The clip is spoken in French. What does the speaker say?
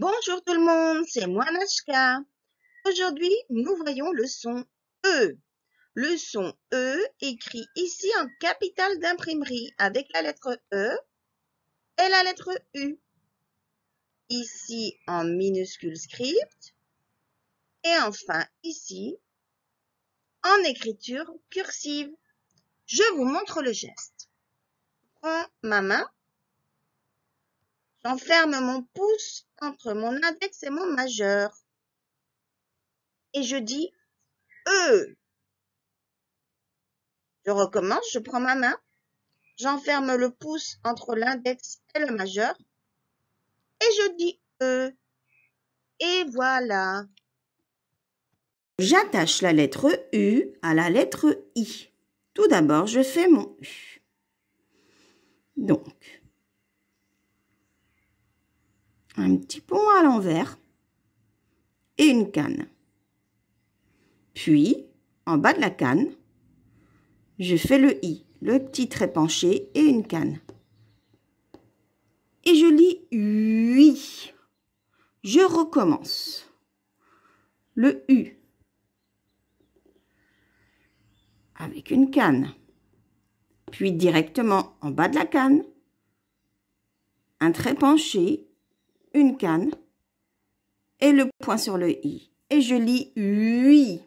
Bonjour tout le monde, c'est moi Nashka. Aujourd'hui, nous voyons le son E. Le son E écrit ici en capitale d'imprimerie avec la lettre E et la lettre U. Ici en minuscule script. Et enfin ici en écriture cursive. Je vous montre le geste. Je prends ma main. J'enferme mon pouce entre mon index et mon majeur. Et je dis E. Je recommence, je prends ma main, j'enferme le pouce entre l'index et le majeur et je dis E. Et voilà. J'attache la lettre U à la lettre I. Tout d'abord, je fais mon U. Donc, un petit pont à l'envers et une canne. Puis, en bas de la canne, je fais le i, le petit trait penché et une canne. Et je lis UI. Je recommence. Le U. Avec une canne. Puis directement en bas de la canne, un trait penché une canne et le point sur le i. Et je lis oui.